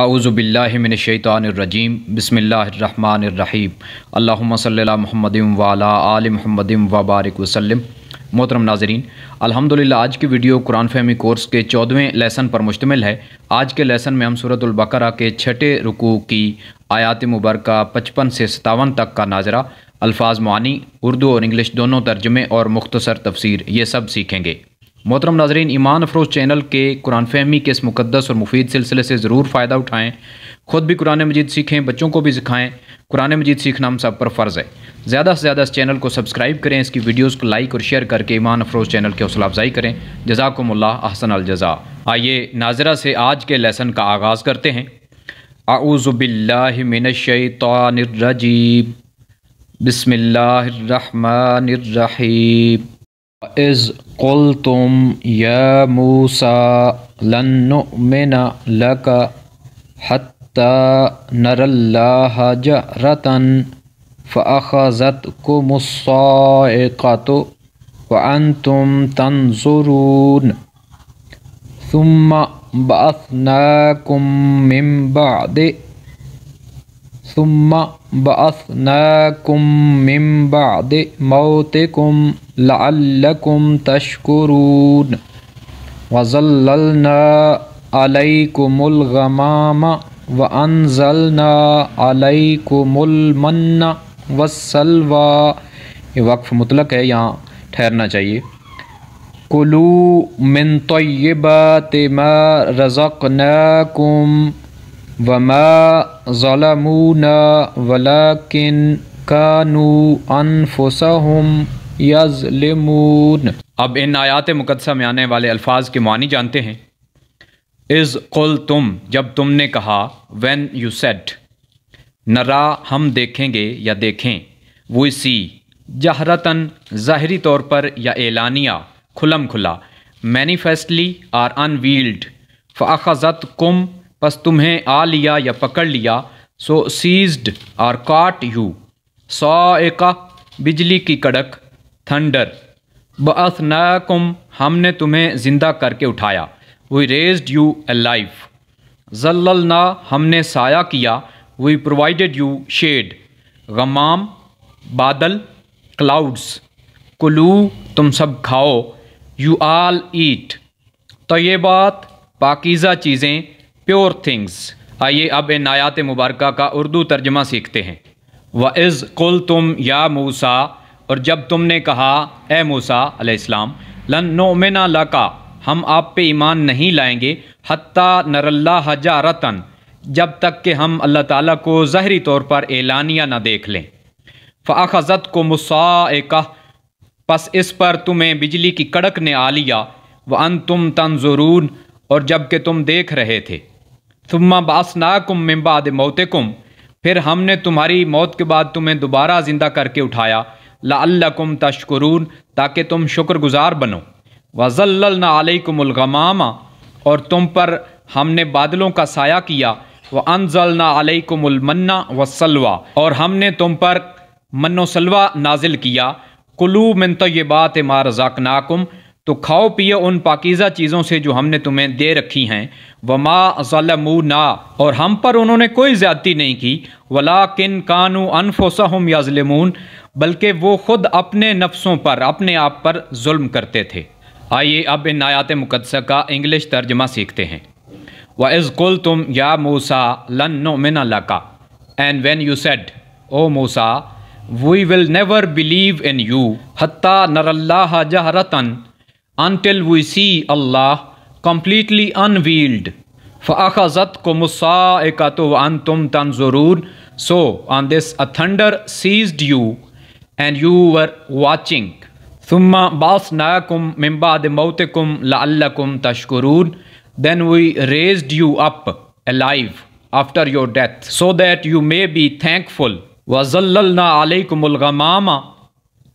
आउज़बिल्लिमिनशैतानरजीम बसमीम अल्लाम सल महमद वाला आल महमद वबारक वसलम मोहतरम नाजरीन अल्हम्दुलिल्लाह आज की वीडियो कुरान फहमी कोर्स के चौदहवें लेसन पर मुश्तमिल है आज के लेसन में हम सूरतुल्बकरा के छठे रुकू की आयात मुबारक पचपन से सतावन तक का नाजरा अल्फाज मानी उर्दू और इंग्लिश दोनों तर्जमे और मुख्तसर तफसीर ये सब सीखेंगे मोहतरम नाजरीन ईमान अफरोज़ चैनल के कुरान फहमी के इस मुकदस और मुफीद सिलसिले से ज़रूर फ़ायदा उठाएँ ख़ुद भी कुरान मजीद सीखें बच्चों को भी सिखाएँ कुरान मजीद सीखना हम सब पर फ़र्ज़ है ज़्यादा से ज़्यादा इस चैनल को सब्सक्राइब करें इसकी वीडियोज़ को लाइक और शेयर करके ईमान अफरोज़ चैनल की हौसला अफजाई करें जजाकमल्ला अहसन अलज़ा आइए नाजरा से आज के लेसन का आगाज़ करते हैं आऊज़बिल्लिनशतरजीब बसमिल्लर إذ قلتم يا موسى لن نؤمن لك حتى نرى الله جهرة فأخذتكم الصاعقة وأنتم تنظرون ثم بعثناكم من بعد ثم بعثناكم من بعد موتكم लकुम तशकुरून वज़ल्लना अलैकुमुलगमाम व अनजलना अलैकुमुलमन्ना वसलवा ये वक्फ़ मुतलक है यहाँ ठहरना चाहिए कुलू मिन तय्यबात मा रज़क़नाकुम वमा ज़लमूना वलाकिन कानू अनफुसहुम यज़लिमून अब इन आयात मुकदसा में आने वाले अल्फाज के मानी जानते हैं इज़ कुल तुम जब तुमने कहा व्हेन यू सेट नरा हम देखेंगे या देखें वो सी जहरतन ज़ाहरी तौर पर या एलानिया खुलम खुला मैनिफेस्टली आर अनवील्ड फ़ाखत कुम बस तुम्हें आ लिया या पकड़ लिया so seized or caught you सौ एक बिजली की कड़क थंडर नुम हमने तुम्हें ज़िंदा करके उठाया we raised you a life जल्लना हमने साया किया वी प्रोवाइडेड यू शेड गमाम बादल क्लाउड्स कुलू तुम सब खाओ यू आल ईट तो ये बात पाकिज़ा चीज़ें प्योर थिंग्स आइए अब इन आयात मुबारक का उर्दू तर्जमा सीखते हैं व इज़ कुल तुम या मूसा और जब तुमने कहा ए मूसा अलैहिस्सलाम लन नोमिना लका हम आप पे ईमान नहीं लाएंगे हत्ता नरल्ला रतन जब तक कि हम अल्लाह ताला को ज़हरी तौर पर एलानिया ना देख लें फ़ाखज़त को मुसाएका बस इस पर तुम्हें बिजली की कड़क ने आ लिया व अन तुम तनजरून और जब तुम देख रहे थे तुम्मा कुम मिम्बाद कुम फिर हमने तुम्हारी मौत के बाद तुम्हें दोबारा ज़िंदा करके उठाया लाकुम तशकरून ताकि तुम शुक्रगुजार बनो वज़ल्लना अलैकुमगमामा और तुम पर हमने बादलों का साया किया व अनजलना अलैकुमलमन्ना वसलवा और हमने तुम पर मनोसलवा सलवा नाजिल किया कुलू मिन बात मार रज़ाकनाकुम तो खाओ पियो उन पाकिज़ा चीज़ों से जो हमने तुम्हें दे रखी हैं वमा ज़लमु ना और हम पर उन्होंने कोई ज़्यादती नहीं की वला किन कानू अनफोसहम याजलमून बल्कि वो ख़ुद अपने नफ्सों पर अपने आप पर जुल्म करते थे आइए अब इन आयात मुकदसा का इंग्लिश तर्जमा सीखते हैं व कुल तुम या मूसा लन नो मिन लका and when you said O Musa we will never believe in you हत्ता नरल्ला जहरतन until we see Allah completely unveiled. antum tanzurun. So on this a thunder seized you and you were watching. Thumma basnakum mimba de mautikum la'allakum tashkurun. Then we raised you up alive after your death so that you may be thankful. Wazallalna alaykumul ghamama.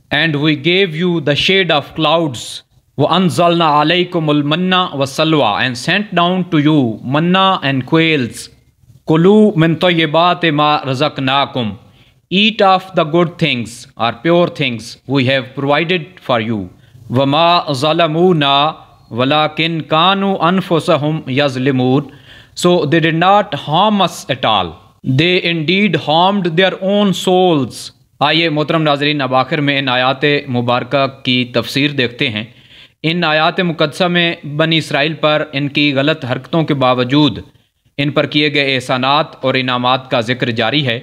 And we gave you the shade of clouds व अनजलना अलैकुमन्ना व सलवा and sent down to you manna and quails कुलू मिन तो ये बात मा रजक नाकुम eat of the good things are pure things we have provided for you व मा जलमू ना वला किन कानू अनफोसम यजलिमून so they did not harm us at all they indeed harmed their own souls आइए मोहतरम नाजरीन अब आखिर में इन आयात मुबारक की तफसीर देखते हैं इन आयात मुकदसा में बनी इसराइल पर इनकी गलत हरकतों के बावजूद इन पर किए गए एहसानात और इनामात का जिक्र जारी है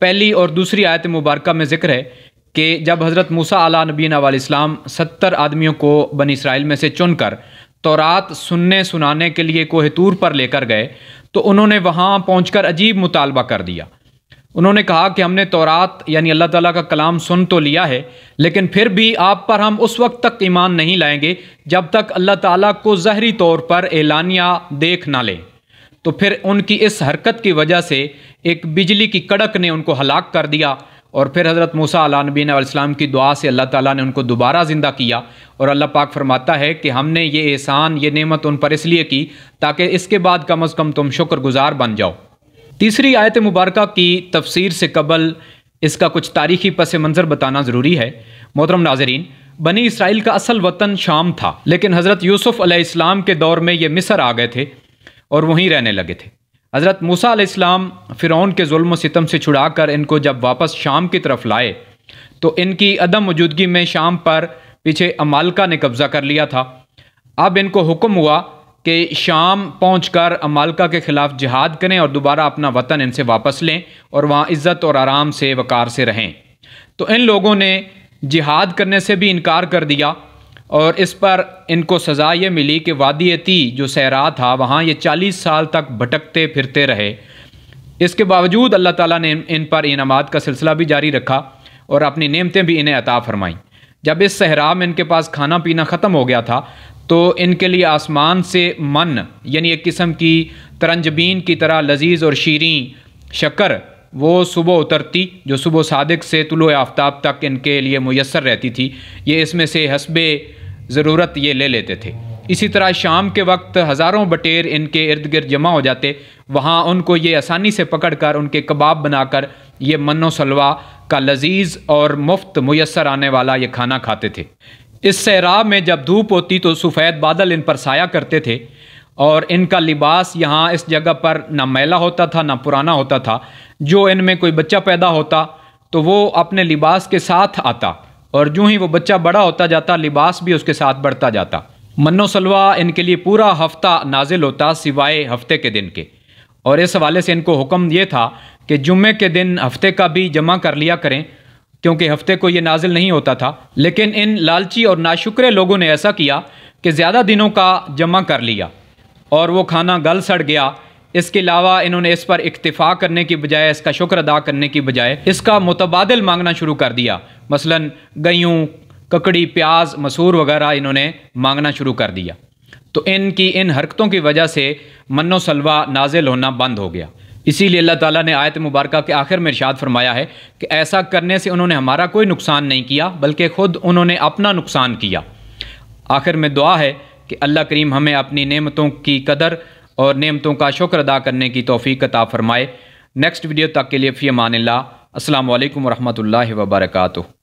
पहली और दूसरी आयत मुबारक में जिक्र है कि जब हज़रत मूसा आला नबीना वालाम सत्तर आदमियों को बन इसराइल में से चुनकर तौरात सुनने सुनाने के लिए कोहतूर पर लेकर गए तो उन्होंने वहाँ पहुँच अजीब मुतालबा कर दिया उन्होंने कहा कि हमने तौरात यानी अल्लाह ताला का कलाम सुन तो लिया है लेकिन फिर भी आप पर हम उस वक्त तक ईमान नहीं लाएंगे जब तक अल्लाह ताला को जहरी तौर पर एलानिया देख ना लें तो फिर उनकी इस हरकत की वजह से एक बिजली की कड़क ने उनको हलाक कर दिया और फिर हज़रत मूसा नबीन अलैहिस्सलाम की दुआ से अल्लाह ताला ने उनको दोबारा ज़िंदा किया और अल्लाह पाक फरमाता है कि हमने ये एहसान ये नेमत उन पर इसलिए की ताकि इसके बाद कम अज़ कम तुम शुक्रगुजार बन जाओ तीसरी आयत मुबारक की तफसीर से कबल इसका कुछ तारीखी पस मंज़र बताना ज़रूरी है मोहतरम नाजरीन बनी इसराइल का असल वतन शाम था लेकिन हज़रत यूसुफ़ अलैहिस्सलाम के दौर में ये मिसर आ गए थे और वहीं रहने लगे थे हज़रत मूसा अलैहिस्सलाम फ़िरौन के जुल्म सितम से छुड़ा कर इनको जब वापस शाम की तरफ लाए तो इनकी अदम मौजूदगी में शाम पर पीछे अमालका ने कब्ज़ा कर लिया था अब इनको हुक्म हुआ कि शाम पहुंचकर मालका के ख़िलाफ़ जिहाद करें और दोबारा अपना वतन इनसे वापस लें और वहाँ इज़्ज़त और आराम से वक़ार से रहें तो इन लोगों ने जिहाद करने से भी इनकार कर दिया और इस पर इनको सज़ा ये मिली कि वादी ती जो सहरा था वहाँ ये चालीस साल तक भटकते फिरते रहे इसके बावजूद अल्लाह ताला ने इन पर इनामात का सिलसिला भी जारी रखा और अपनी नेमतें भी इन्हें अता फरमाईं जब इस सहरा में इनके पास खाना पीना ख़त्म हो गया था तो इनके लिए आसमान से मन यानी एक किस्म की तरंजबीन की तरह लजीज और शीरें शक्कर वो सुबह उतरती जो सुबह सादक से तुलो आफ्ताब तक इनके लिए मैसर रहती थी ये इसमें से हसब ज़रूरत ये ले लेते थे इसी तरह शाम के वक्त हज़ारों बटेर इनके इर्द गिर्द जमा हो जाते वहाँ उनको ये आसानी से पकड़ कर उनके कबाब बनाकर ये मनो सलवा का लजीज और मुफ्त मैसर आने वाला ये खाना खाते थे इस सैराब में जब धूप होती तो सफ़ेद बादल इन पर साया करते थे और इनका लिबास यहाँ इस जगह पर ना मैला होता था ना पुराना होता था जो इनमें कोई बच्चा पैदा होता तो वो अपने लिबास के साथ आता और जूँ ही वो बच्चा बड़ा होता जाता लिबास भी उसके साथ बढ़ता जाता मनो सलवा इनके लिए पूरा हफ्ता नाजिल होता सिवाय हफ्ते के दिन के और इस हवाले से इनको हुक्म ये था कि जुम्मे के दिन हफ्ते का भी जमा कर लिया करें क्योंकि हफ्ते को ये नाजिल नहीं होता था लेकिन इन लालची और नाशुक्रे लोगों ने ऐसा किया कि ज़्यादा दिनों का जमा कर लिया और वो खाना गल सड़ गया इसके अलावा इन्होंने इस पर इक्तफ़ा करने की बजाय इसका शुक्र अदा करने की बजाय इसका मुतबादल मांगना शुरू कर दिया मसलन गयों ककड़ी प्याज मसूर वगैरह इन्होंने मांगना शुरू कर दिया तो इनकी इन हरकतों की वजह से मनो नाजिल होना बंद हो गया इसीलिए अल्लाह ताला ने आयत मुबारक के आखिर में इरशाद फरमाया है कि ऐसा करने से उन्होंने हमारा कोई नुकसान नहीं किया बल्कि ख़ुद उन्होंने अपना नुकसान किया आखिर में दुआ है कि अल्लाह करीम हमें अपनी नेमतों की कदर और नेमतों का शुक्र अदा करने की तोफ़ी कता फ़रमाए नेक्स्ट वीडियो तक के लिए फ़ी मान ला असल वरहमल वबरकू